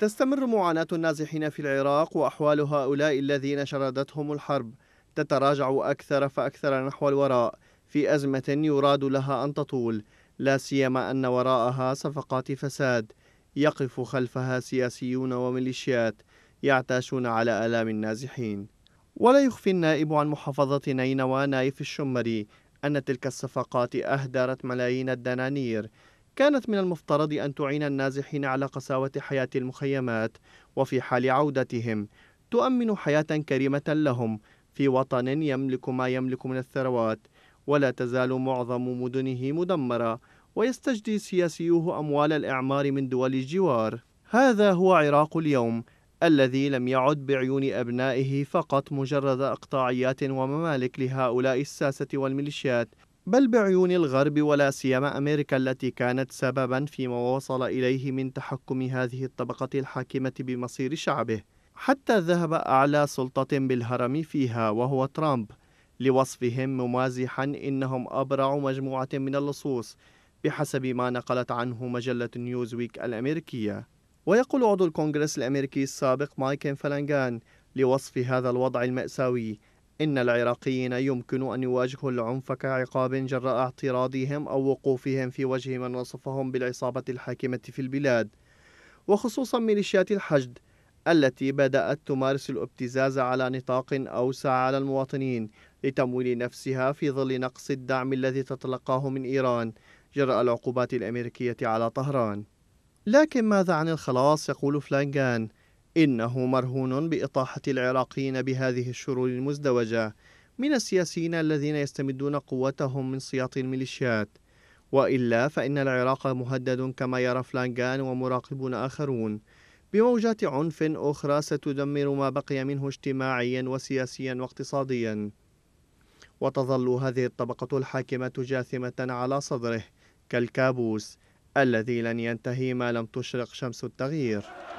تستمر معاناة النازحين في العراق وأحوال هؤلاء الذين شردتهم الحرب تتراجع أكثر فأكثر نحو الوراء في أزمة يراد لها أن تطول لا سيما أن وراءها صفقات فساد يقف خلفها سياسيون وميليشيات يعتاشون على آلام النازحين ولا يخفي النائب عن محافظة نينوى نايف الشمري أن تلك الصفقات أهدرت ملايين الدنانير كانت من المفترض أن تعين النازحين على قساوة حياة المخيمات وفي حال عودتهم تؤمن حياة كريمة لهم في وطن يملك ما يملك من الثروات ولا تزال معظم مدنه مدمرة ويستجدي سياسيوه أموال الإعمار من دول الجوار هذا هو عراق اليوم الذي لم يعد بعيون أبنائه فقط مجرد أقطاعيات وممالك لهؤلاء الساسة والميليشيات بل بعيون الغرب ولا سيما أمريكا التي كانت سببا فيما وصل إليه من تحكم هذه الطبقة الحاكمة بمصير شعبه حتى ذهب أعلى سلطة بالهرم فيها وهو ترامب لوصفهم ممازحا إنهم أبرع مجموعة من اللصوص بحسب ما نقلت عنه مجلة نيوزويك الأمريكية ويقول عضو الكونغرس الأمريكي السابق مايكل فلانغان لوصف هذا الوضع المأساوي إن العراقيين يمكن أن يواجهوا العنف كعقاب جراء اعتراضهم أو وقوفهم في وجه من وصفهم بالعصابة الحاكمة في البلاد وخصوصا ميليشيات الحشد التي بدأت تمارس الابتزاز على نطاق أوسع على المواطنين لتمويل نفسها في ظل نقص الدعم الذي تتلقاه من إيران جراء العقوبات الأمريكية على طهران لكن ماذا عن الخلاص يقول فلانجان إنه مرهون بإطاحة العراقيين بهذه الشرور المزدوجة من السياسيين الذين يستمدون قوتهم من سياط الميليشيات وإلا فإن العراق مهدد كما يرى فلانجان ومراقبون آخرون بموجات عنف أخرى ستدمر ما بقي منه اجتماعيا وسياسيا واقتصاديا وتظل هذه الطبقة الحاكمة جاثمة على صدره كالكابوس الذي لن ينتهي ما لم تشرق شمس التغيير